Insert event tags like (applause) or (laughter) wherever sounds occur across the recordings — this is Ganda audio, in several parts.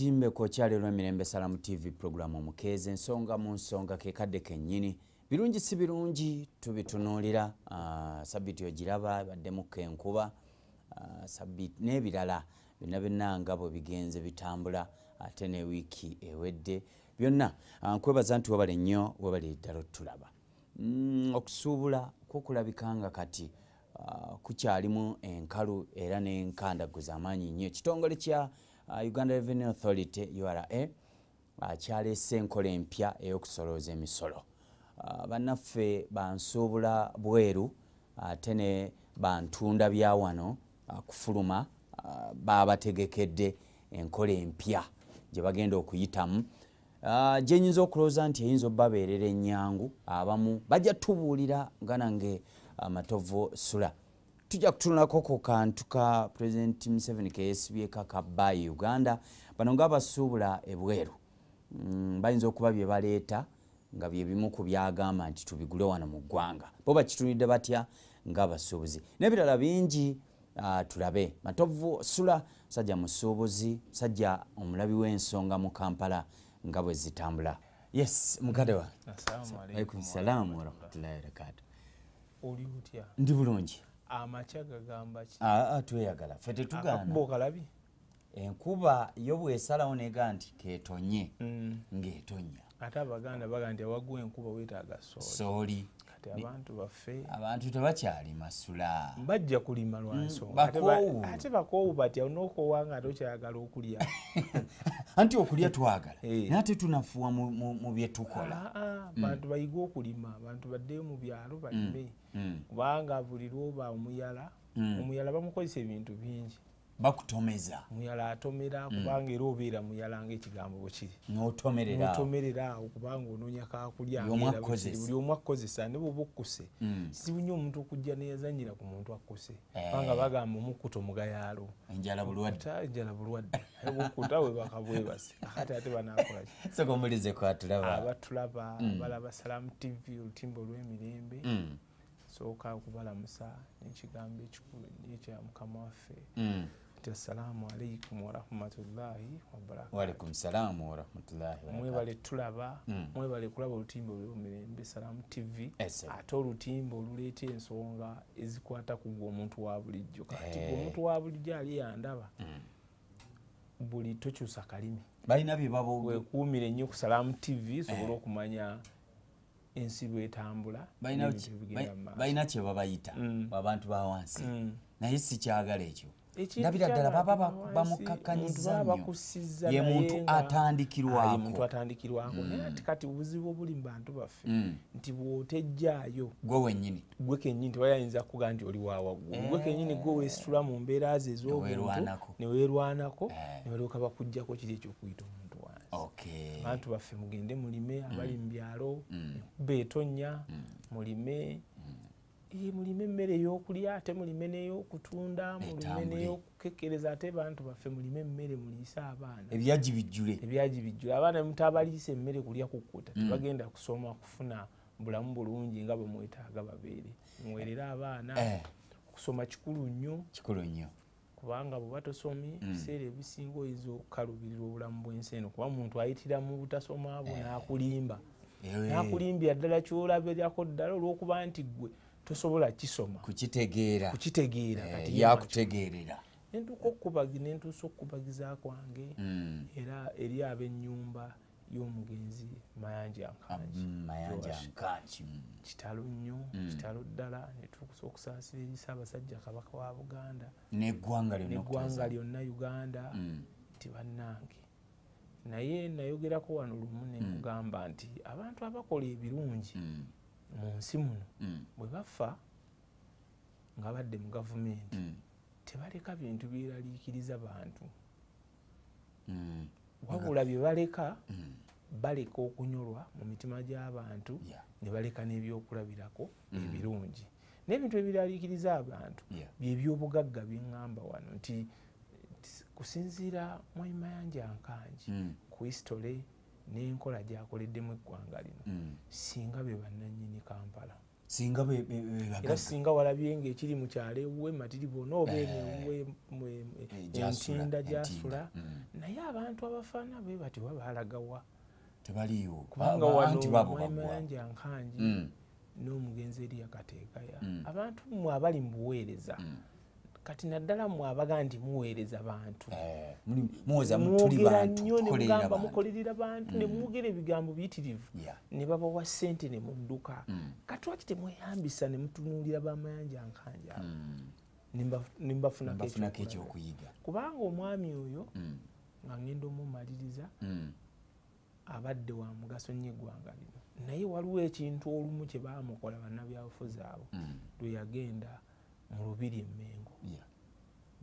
kitimbe kokyalirwa emirembe salamu tv puroguramu omukeeza ensonga mu nsonga kekadde kennyini birungi si birungi tubitunuulira ah, sabiti ogiraba baddemuko enkuba ah, n'ebirala byonna byonna nga bwe bigenze bitambula ate ne wiiki ewedde byonna ah, nkwebaza nti webale nnyo webale eddala otulaba mm, okusuubula kukulabika nga kati kukyalimu enkalu era n'enkandago z'amaanyi nnyo kitongole kya uh, uganda revenue authority ura akyalese uh, enkola empya ey'okusolooza emisolo uh, bannaffe bansuubula bweru ate uh, ne bantunda bya wano uh, kufuluma uh, babategekedde enkola empya gye bagenda okuyitamu uh, gyenyinza okulowooza nti eyinza obbabeerera ennyangu abamu uh, bajja tubuulira nga nange amatovu uh, sula uh, tujja kutunulako ku kantu ka president mseven keyesibyeka kabayi uganda bano ngaabasuubula ebweru mm, bayinza okuba bye baleeta nga byebimu ku byagamba nti tubigule wano mu ggwanga bo bakitunidde batya ngaabasuubuzi n'ebirala bingi ah, tulabe matovu sula musajja musuubuzi musajja omulabi w'ensonga mu kampala nga bwe zitambula yes mukade wa salaamu warahmatullahi wabarakatu oli otya ndi bulungi amakya gagamba ki ah, ah, tweyagala fe tetugaanaokalabye enkuba yobwesalawo nega nti ketonye mm. ngaetonya ate abaganda bagaa nti awagwa enkuba wetaaga sooli abantu baffe abantu tebakyali masula bajja kulima lwansoate mm, bakowu batya nokowanga tokyagala okulya (laughs) anti okulya twagala eh. naye ate tunafuwa mu byetukola ah, ah, mm. bantu bayige okulima abantu baddeyo mu byalo balime mm, mm. kubanga buli lwoba omuyala omuyala bamukozesa ebintu bingi bakutomeza muyala atomera mm. kubanga era obeera muyala ngaekigambo bwekiri notomerera awo kubanga onoonya kakulyabuli omu akukozesa ne bweoba okkuse mm. sibunye omuntu okujja neyazanyira ku muntu akkuse eh. kubanga bagamba omukkuta omugayaalo enjala bulwadde okkuta (laughs) webakabwebase akati ate banakolakiabatulaba (laughs) ah, mm. balaba salamu tv olutimba olwemirembe sooka okubalamusa nekigambo ekikulu nekya mukama waffe nti assalaamu alaikum warahmatullahi wabarakatuwebale tulaba hmm. mwebale kulaba olutimba olwomirembe salaamu tv ate olutimba oluleeta ensonga ezikwata kugwa omuntu wa bulijjo kati omuntu wa bulijjo ali yandaba hmm. buli tokyusa kalimi balina byebabwekuumire nnyo ku salaamu tv sobole eh. okumanya ensi lwetambula balina kyebabayita abantu bawansi naye sikyagala ekyo david addala baba bamukakanyiza ye muntu atandikirwako nti mm. kati obuzibu obuli mu bantu baffe mm. nti bwotejjaayo gwe wenyini gwe kenyini tewayayinza kkugaa nti oli wawaggu gwe eh. kenyini gwe weesitula mu mbeera ze ez'obuntu neweerwanako nebalioka eh. bakugjako kiri ekyokuyita omuntu wansi bantu baffe mugende mulime abali mu byalo mm. ekubba etonnya mulime mulime emmere eyokulya ate mulime neyokutunda mulime neyokukekereza ate bantu baffe mulime emmere muliise abaana ebyagi bijjule ebyagi bijjule abaana mutabaliise emmere kulya kukuta mm. tebagenda kusoma kufuna bulamu bulungi nga bwemwetaaga babeere muwerere abaana eh. okusoma kikulu nnyo kikulu nnyo kubanga bweba tosomi mm. ebiseera ebisinga oyinza okukalubirirwa obulamu bwensi eno kuba muntu ayitira mu butasoma bwe eh. nakulimba nakulimbya ddala kyolabirako ddala olwokuba nti gwe tosobola kisoma kukitegeera eh, yakutegeerera nentuka okkubagi nentuusa okkubagiza kwange hmm. era eri ab'enyumba y'omugenzi mayanja nkanji mm, hmm. kitalo nnyo hmm. kitalo ddala netuusa okusaasira eri saabasajja kabaka wa buganda neggwanga lyonna uganda nti bannange naye nayogerako wano lumu nemugamba nti abantu abakola ebirungi mu nsi muno mm. bwe bafa nga badde mu gavumenti mm. tebaleka bintu byeraliikiriza bantu mm. wabula bye baleka baleka okunyolwa mu mitima gy'abantu ne baleka n'ebyokulabirako ebirungi n'ebintu ebiraliikiriza abantu byebyobugagga byeŋŋamba wano nti kusinziira mwayima yanja nkanji ku histole nenkola gyakoleddemu eggwanga lino mm. singa be bannanyini kampala era singa walabye ngaekiri mukyalo ewuwe matiribu onaobaeewuwe eh, eh, entinda gyasula mm. naye abantu abafaana be batiwa baalagawa kubanga wanomwemanja nkanji mm. n'omugenzi eri yakateekaya abantu mwe abali mu buweereza kati naddala mwe abaga nti muweereza bantumwogeranyonemugamba eh, mukolerera bantu nemwogera mm. ebigambo biyitirivu ne babawa sente ne mudduka mm. kati waki temweyambisa ne mutunuulira bamayanja nkanja mm. nembafunakekyokuyiga kubanga omwami oyo nga ngenda omumaliriza abadde wa mugaso nnyo eggwanga lino naye waliwo ekintu olumu kyebamukola bannabyabufuzi abo lwe yagenda mm. mu lubiri emengo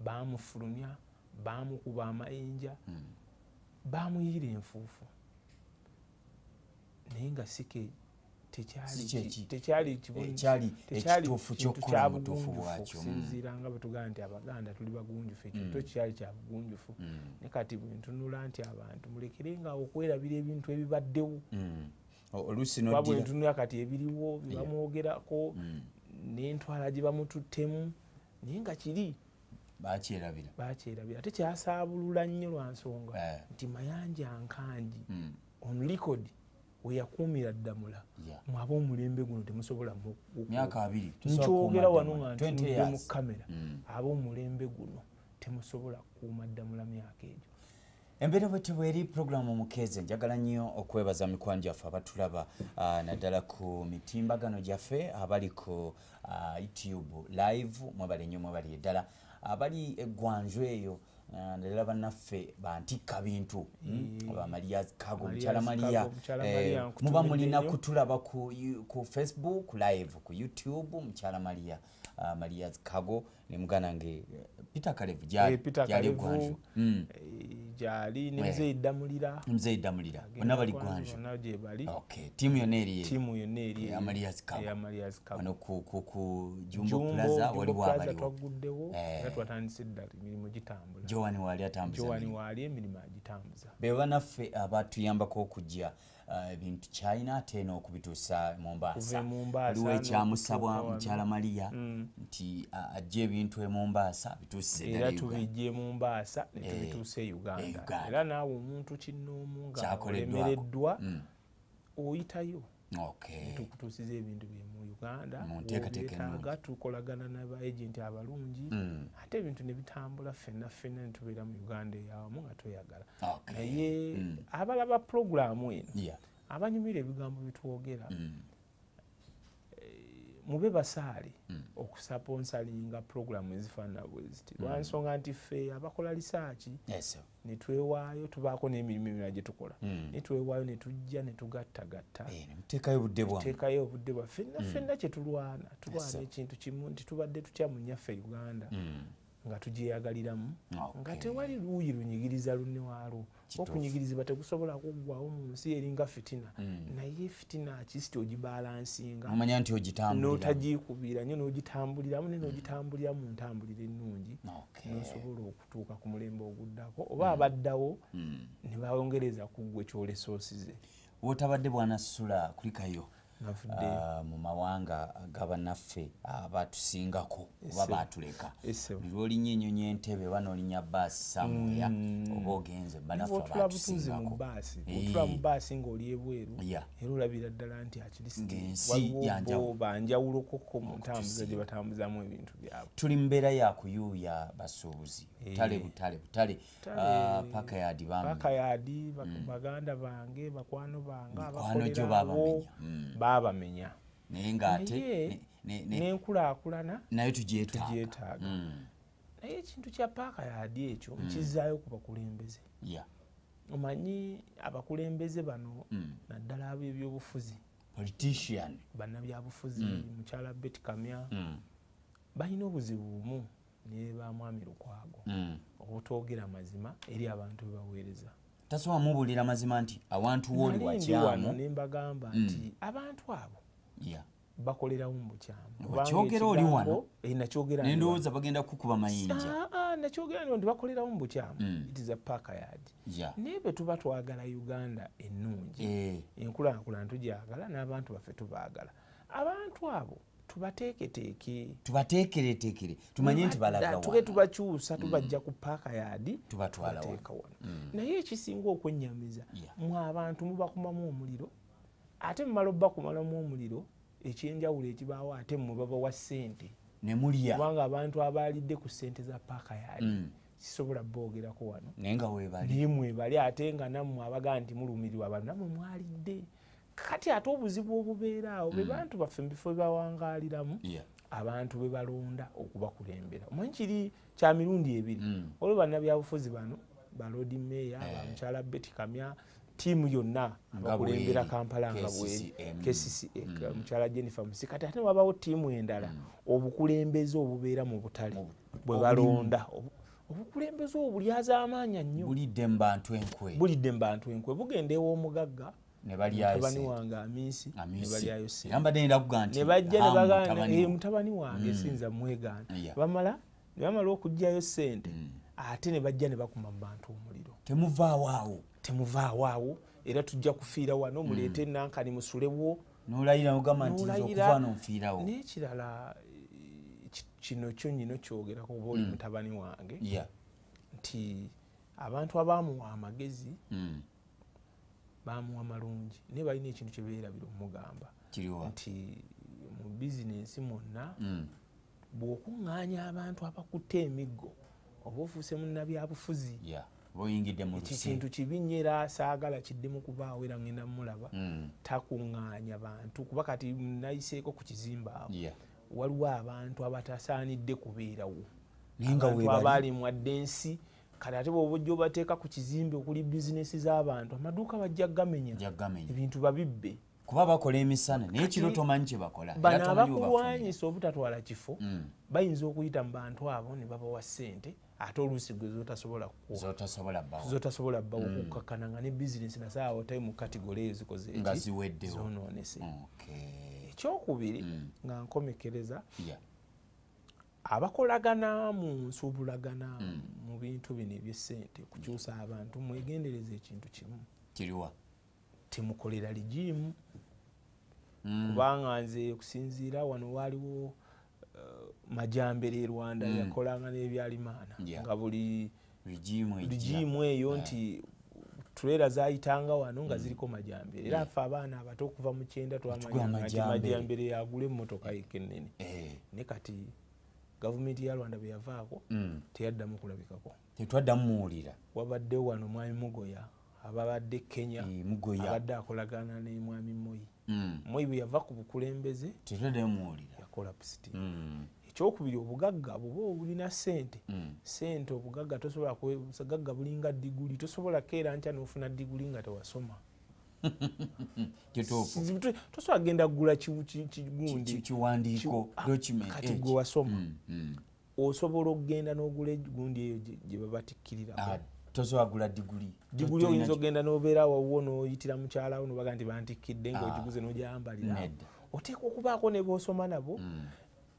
bamufulumya bamukuba amayinja hmm. bamuyira enfuufu naye nga sike kyabugunjufusinziranga bwetugaa nti abaganda tuli bagunjufu ekyoto hmm. kikyali kyabugunjufu hmm. ne kati bwentunula nti abantu mulekerengaawo okwerabira ebintu ebibaddewo oba bwentunula kati ebiriwo bebamwogerako nentwala gye bamututtemu naye nga kiri bakyerabira bakyerabira ate kyasaabulula nnyo lwansonga eh. nti mayanja nkanji hmm. on record weyakuumira ddamula mwaba omulembe guno temusobola nkyogera wano nga ntide mu kamera hmm. ab'omulembe guno temusobola kukuuma ddamula myaka egyo embeera bwe tebweri puroguramu omukeezi njagala nnyo okwebaza mikwano gyaffe abatulaba naddala ku mitimbagano gyaffe abali ku youtube live mwebali nnyo mwebali eddala abali egwanju eyo naddala bannaffe bantikka bintu aba hmm? maria kago mukyala maria muba mulina kutulaba ku facebook live ku youtube mukyala maria maria kago eh, nemuganange peter kalevu jalegwanjo jali nemzei damulira nemzei damulira ona bali gwanjo okay team yoneri team yoneri ya eh, maria skam eh, ya maria skam ono ku ku ku jumbo plaza wali wa bali wa tuguddewo eh. natu atandise dali milimo jitambula joani wali atambuza joani wali emilimo ajitambuza bebana fe abatu yamba ko kujia Uh, ebintu kyalina ate eno okubitusa mumbaasaliwo e ekyamusabwa mukyala maliya mm. nti uh, ajje ebintu emumbaasa bituseera e tubijje e mumbaasa netubituusa eh, euganda era naawe omuntu kinoomu nga emereddwa mm. oyitayo tukutuusiza ebintu bye mu uganda obyetaaga tukolagana nabaegenti abalungi hmm. ate ebintu nebitambula fenna fenna netubeera mu uganda eyawamu nga tweyagala naye hmm. abalaba puroguramu eno abanyumira ebigambo byetwogera hmm. mube basaali hmm. okusaponsalinga programu ezifaananabweziti hmm. lwa nsonga nti ffe abakola lisaaki netwewaayo tubaako n'emirimu emira gyetukola hmm. netwewaayo netujja netugattagattateekayo eh, obudde bwa fenna fenna kyetulwana tulwana ekintu kimu nti tubadde tutya munya ffe uganda nga tugyeyagaliramu nga tewali luuyi lunyigiriza lunne waalwo okunyigiriza bategusobola kuggwawo mu nsi eringa fitina hmm. naye fitina kisiti ogibalansinganotagikubira nyo nogitambuliramu ne hmm. nogitambulira mu ntambulira ennungi nosobola okutuuka ku mulembe oguddako oba hmm. abaddawo nebayongereza kuggwe kyolesoosize wotabadde bwanasula kulikayo Ah, mumawanga gabanaffe abatusingako oba batuleka buli lwolinya enyonya entebe oba nolinya baasi samuya mm. oba ogenze banaffebaasi eh. ngaolyebweru era olabira ddala nti akirisbanjawulokoko muntambuza gyebatambuzamu ebintu byabwe tuli mbeera yakuyuuya basuubuzi Eh. butale butale butale ah, paka yadi bampaka yadi mm. baganda bange bakwano bange abakwano jo babamenya mm. naye ngaate nenkulakulana naye tujyetaga mm. naye ekintu kya paaka yadi ekyo nkizayo ku bakulembeze omanyi abakulembeze bano naddala abo ebyobufuzi politician banabyabufuzi mukyala bet kamya balina obuzibu bumu nebamwami lukwago mm. obutogera mazima eri abantu bebaweereza tasobamubuulira mazima nti awantu woli wakyamu nembagamba mm. nti abantu abo bakolerawo mubukyamukyogera oli wano eh, nendowooza bagenda kukuba mayinja nakyogera nio ntibakolerawo mubukyamu mm. itis a paka yard naye betuba twagala uganda ennungi eh. enkulankulana tujagala n'abantu baffe tubaagala abantu abo tubateeketeeke tubateekereteekere tumanye nti balagatuke tubakyusa mm. tubajja ku paaka yadi tubatwalateeka wano mm. naye ekisinga okwenyamiza mwe abantu mubakumamu omuliro ate mumala obakumalamu omuliro ekyenjawulo ekibaawo ate mubaba wa ssente nemulya kubanga abantu abaalidde ku ssente za paaka yadi kisobola mm. bogerako wano naye nga webali naye mwebali ate nga nammwe abagaa nti mulumirirwa bano nammwe mwalidde kati ate obuzibu obubeera awo be mm. bantu baffe mubifo byebawangaliramu abantu bwe balonda okubakulembera omanyi kiri kya mirundi ebiri mm. olwo bannabyabufuzi bano balodi meya bamukyala eh. beti kamya tiimu yonna abakulembera kampala nga bweri kccmukyala eh, mm. jennifer musi kati ate wabawo tiimu endala obukulembeze obubeera mu butale bwe balonda obukulembeze obulyazaamaanya nnyo bulidde mubantu enkwe bugendeewo omugagga nebalyayomutabani wange eh, mm. sinza mwegana bamala nebamala okugjayo sente mm. ate nebajja nebakuma mubantu omuliro temuvaawaawo temuvaawaawo era tujja kufiira wano muleete enankani mm. musulewo nolayiranekirala eh, kino kyo nyino kyogerako oba oli mutabani wange nti abantu abamuwa amagezi bamuwa malungi naye balina ekintu kyebeerabira omugamba nti mu bizinesi mwonna hmm. bwokuŋŋaanya abantu abakutta emiggo oba ofuuse munnabyabufuzi ekintu kibi nyera saagala kiddemu kubaawo era ngenda mulaba hmm. takuŋŋaanya bantu kuba kati nayiseeko ku kizimba awo waliwo abantu abatasaanidde kubeerawo abantu abaalimwadde ensi kale ate bobojja obateeka ku kizimbe okuli bizinesi z'abantu amaduuka bajja gamenya ebintu babibbe kuba bakola emisana naye kiro tomanyi kyebakola bano abakulwanyisa obutatwala kifo mm. bayinza okuyita mu bantu abo ne babawa ssente ate oluusi gwe zotasobola bbawo okukakkana mm. nga ne bizinesi nasaawa otayi mu kategole eyo zikozeeki zononese ekyokubiri mm. nga nkomekereza abakolagana mu nsuubulagana hmm. mu bintu bino ebyessente okukyusa abantu mwegendereza ekintu kimu kiriwa temukolera ligiimu hmm. kubanga nze okusinziira wano waaliwo uh, majambere e rwanda hmm. yakolanga n'ebyalimaana nga buli ligiimu eyo nti tulera zayitanga wano nga ziriko majambere era affe abaana abato okuva mu kyenda twamanyanga nti majambere yagule emmotoka eka ennene eh. ne kati gavumenti ya rwanda bweyavaako mm. teyaddamu kulabikako tetwaddamu muwulira wabaddewo wano mwami mugoya ababadde kenya e, abadde akolagana ne mwami moyi mm. moyi bweyava ku bukulembeze yakolapsiti mm. ekyokubiri obugagga buba obulina sente mm. sente obugagga tosobola gagga bulinga diguli tosobola keera ntya nofuna diguli nga tewasoma (laughs) kituufu tosoagenda kugula kigundi kiwandiiko ah, document kati eh. gwe wasoma mm, mm. osobola okugenda n'ogula egundi eyo gye babatikkirira ah, tosoagula diguli diguli oyinza okgenda nobeera wawuwo noyitira mukyalawo nobaga nti bantikkidde ngaogiguze ah, nogyambalira oteeka okubaako ne boosoma nabo mm.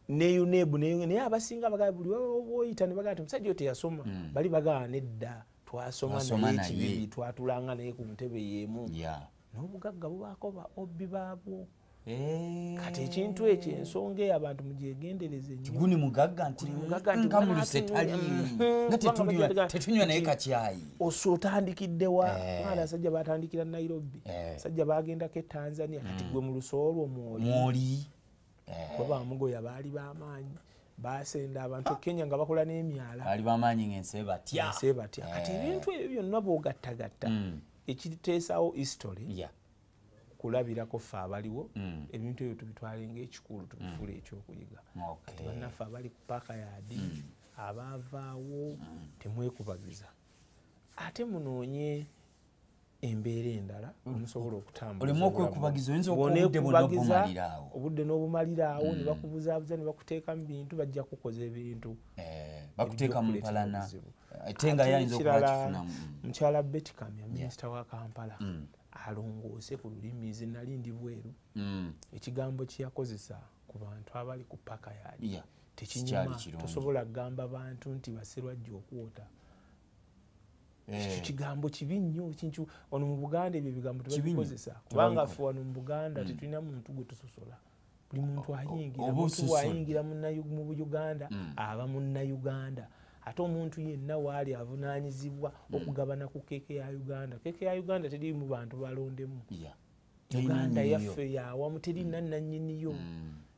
neyunebu naye abasinga baga buli wobaoyita nebagaa ti musajja oteyasoma bali bagaa nedda twasoma nayeki twatulanga naye ku ntebe yemu n'obugagga bubaako ba obbi baabwo kati ekintu ekyo ensonga eyo abantu mugyegendereze nyoguni mugagga ntinga muluse taliina tetunywa naye kakyayi osa otandikidde wa mwana sajja batandikira nairobi sajja bagendako etanzania kati mm. gwe mulusoolwo mwoli mwoli bwe bamugoya baali bamaanyi basenda abantu e kenya nga bakola n'emyalabatya kati eh. ebintu ebyo byonna bogattagatta hmm. ekiteesawo history kulabirako ffe abaliwo hmm. ebintu ebyo tubitwale ngaekikulu tubifula hmm. ekyokuyiga ati bannaffe abali ku paaka yadi abaavaawo temwekubagiza ate munoonye embeera endala mm. omusobola okutambuaokwekubagizaoyinaobudde obudde n'obumaliraawo ne mm. bakubuzabuza ne bakuteeka mu bintu bajja kukoza ebintu ekirala eh, mm. mukyala bet kamya minisita wa kampala alongoose ku lulimi ze nali ndi bweru ekigambo kyeyakozesa ku bantu abali ku paka yali tekinyuma tosobola kugamba bantu nti baserwajja okwota Eh. ekyo kigambo kibi nnyo kintu ono mu buganda ebyo ebigambo tebabikozesa kubanga ffe wano mu buganda hmm. tetulina muntu gwe tusosola buli muntu ayingiraayingira mu hmm. uganda aba munauganda ate omuntu yenna waali avunanyizibwa hmm. okugabana ku keeke ya uganda keeke ya uganda teriri mu bantu balondemu uganda yaffe yawamu terina nanyiniyo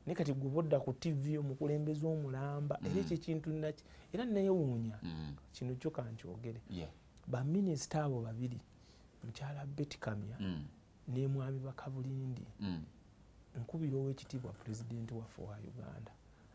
naye kati gubodda ku tivi omukulembeza omulamba era ekyo ekintu naki era nayewuunya kino kyo kankyogere baminisita abo babiri mukyala betkamya mm. nemwami bakabulindi mm. nkubira owekitiibwa pulezidenti waffe wa uganda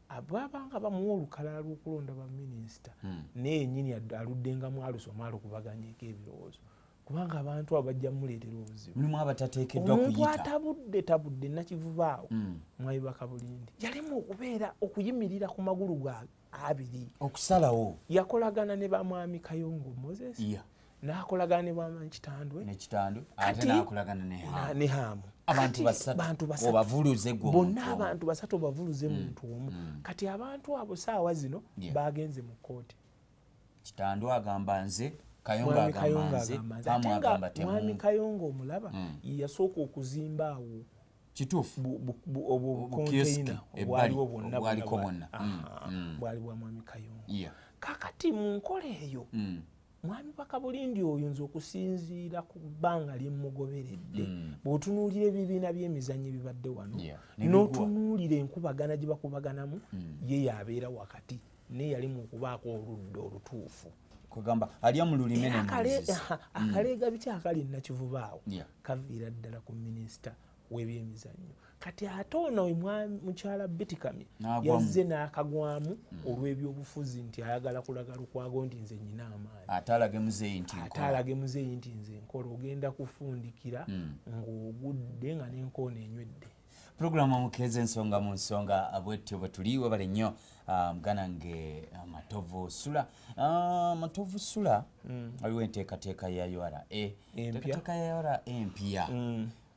abaabanga bamuwa olukalala lwokulonda baminisita mm. nenyini aluddengamu alusoma alokubaganyako ebirowoozo kubanga abantu abo bajja muleetera obuzibuomuntu atabudde tabudde nakivubaawo mm. mwami bakabulindi yalemu okubeera okuyimirira ku magulu gage abiri okusalawo yakolagana ne bamwami kayongo moses nakolagana ne bamwami kitandwene hamu bonna abantu basatu obavuluze mm. muntu omu mm. kati abantu abo saawa zino bagenze mu kooti kitandw agamba nze kayongo agamba nze mwami kayongo omulaba mm. yasooka okuzimba awo kituufu obukirisikiwaliko bwonna bwali mm, mm. bwa mwami kayongo kakati mu nkola eyo mm. mwami bakabulindi oyo nza okusinziira ku bbanga lyemugoberedde bwotunuulira ebibiina byemizanyo ebibadde wano notunuulira enkubagana gyebakubaganamu ye yabeera wakati naye yalimu okubaako oludda olutuufu eh, akaleega biki akali nakivubaawo kaviira ddala ku minisita webyemizanyo kati ate ono mukyala bitikami yazze nakagwamu mm. olwebyobufuzi nti ayagala kulaga lukwago nti nze nyina amaani ate alage muzeeyi nti nze nkola ogenda kufundikira mm. ngaogudde nga nenkoona enywedde puroguramu omukeeza ensonga mu nsonga ah, bwetyo bwetuli webale nnyo ah, muganange ah, matovu sula matovu sula mm. aliwo enteekateeka ya ura teekateeka ya ura empya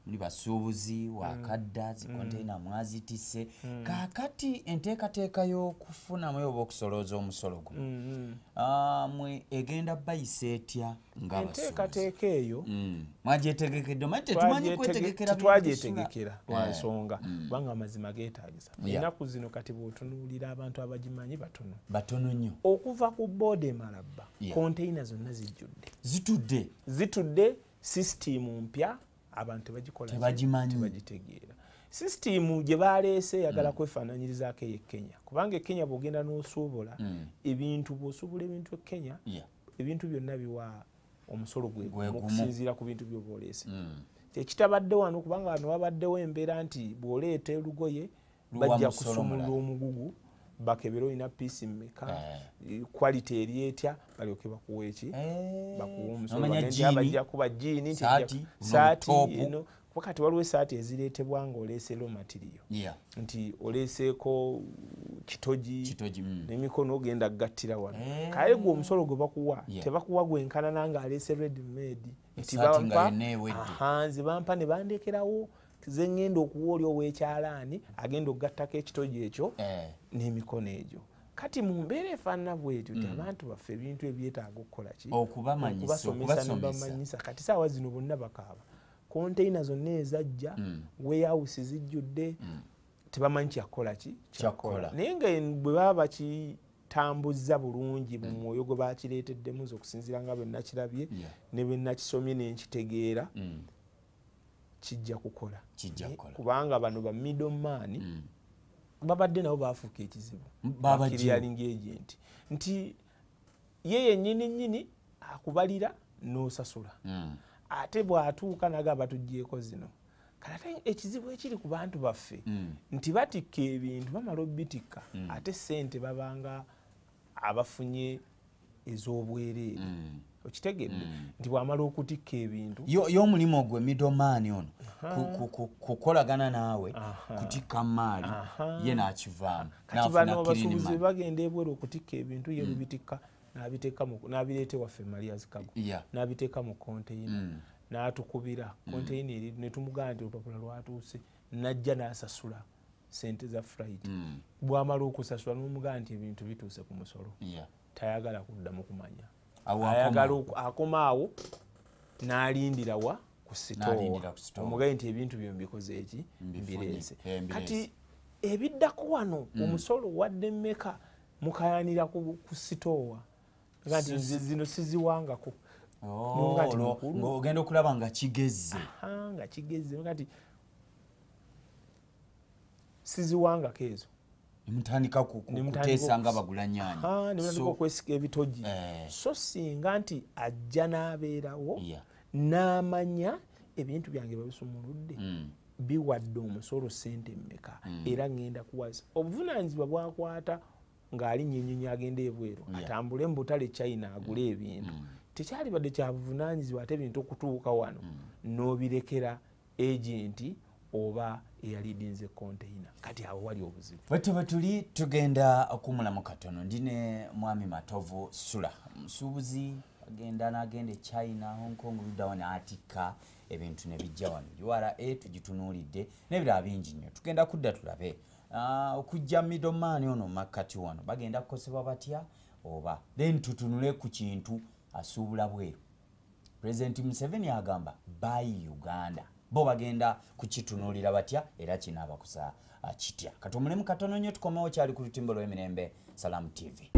muli basuubuzi wakadda mm. zikonteina mm. mwazitise mm. kakati enteekateeka y'okufunamu oba okusolooza omusolo guno mm -hmm. mwe um, egenda bayisa etya nga enteekateeka eyo mwagyetegekedde mm. mtetumanyikwetegekeratwagyetegekera lwa nsonga kubanga yeah. amazima geetagisa yeah. enaku zino kati bwotunuulira abantu abagimanyi batono batono nnyo okuva ku booda emalabba yeah. konteina zonna zijjudde zitudde zitudde sisitiimu mpya abantu bagikolatebagitegeera sisitiimu gye baleese eyagala mm. kwefaananyirizaako eye kenya kubanga ekenya bwogenda n'osuubula mm. ebintu bwosuubula ebintu ekenya ebintu byonna biwa omusolo gwemukusinziira ku bintu byoba oleese kyekitabadde mm. wano kubanga wano wabaddewo embeera nti bwoleeta olugoye e bajja kusumulula omugugu bakebera olina piisi mmeka kwalite eh. eri etya balyoke bakuwa eki eh. bakuwa omusobajakuba jiini saati eno kati waliwo esaati eziretebwa nga oleseero matiriyo nti oleseeko kitogi mm. nemikono ogenda gattira wano eh. kaye gwe omusolo gwe bakuwa tebakuwa gwenkanana nga alese redmade nti bampahanzi bampa ne bandekerawo zengenda okuwa oli owekyalaani agenda okgattako ekitogi ekyo n'emikono egyo kati mumbeera efaanana bwetyo ti mm. abantu baffe ebintu ebyetaaga okukolakiokubasomesanebamanyisa kati saawa zino bonna bakaaba kontaina zonna ezajja mm. weyawusi zijjudde mm. tebamanyi kyakolaki kyakola naye nga bwe baba bakitambuzza bulungi mu mwoyo gwe bakireeteddemu zokusinzira nga bwenakirabye ne bwenakisomye nenkitegeera kijja eh, kukola kubanga bano bamidomaani babadde nabo bafuuka ekizibu babakirialing agent nti ye yennyini nyini akubalira nosasula hmm. ate bwatuuka naga batugjeeko zino kalate ekizibu ekiri ku bantu baffe hmm. nti batikka ebintu bamala obitikka hmm. ate sente babanga abafunye ez'obwereere okitegedde hmm. nti bwamala okutikka ebintu yoomulimu gwe midomaani ono kukolagana naawe kutikka maali ye nakivaamu katibanobasuubuzi bagenda ebwera okutikka ebintu ye bibitikka hmm. nabireeta ewaffe e maliyazikago nabiteeka mu konteina hmm. natukubira konteina eri netumugana nti olupapula lwatuuse najja nasasula sente za flight bwamala okusasula nomugana nti ebintu bituuse ku musolo tayagala kuddamu kumanya ayagala akoma awo n'alindira wa kusitoomugaye nti ebintu byo mbikoze eki mbireese kati ebiddako wano hmm. omusolo wadde mmeka mukayanira ku sitoowa zino siziwangako oh, ogenda okulaba nga kigeze nga kigeze ti siziwangako ezo nimutandika kutesa nga bagula nyaani nimutandika okwesika ebitoji eh. so singa nti ajja n'abeerawo n'amanya ebintu byange babisumuludde mm. biwadde omusolo sente mmeka mm. era ngenda kuwaisa obuvunanyizibwa bwakwata ng'ali nyinyinyi agenda ebweru atambule mubutale china agule mm. ebintu tekyalibadde kyabuvunanyizibwa ate ebintu okutuuka wano n'obirekera agenti oba eyalidinze konteina kati awo wali obuzibu bwetu bwetuli tugenda okumulamu katono ndine mwami matovu sula omusuubuzi agenda nagenda echina hongkong ludawone atika ebintu nebijja wano liwala e eh, tugitunulidde nebiraba bingi nnyo tugenda kudda tulabe ah, okujja midomaani ono makati wano bagenda kukosebwa batya oba then tutunule ku kintu asuubula bweru purezidenti museveni agamba bayi uganda bo bagenda kukitunuulira batya era kino abakusa uh, kitya kati omulemu katono nnyo tukomewo kyali ku lutimbo lw'emirembe salamu tv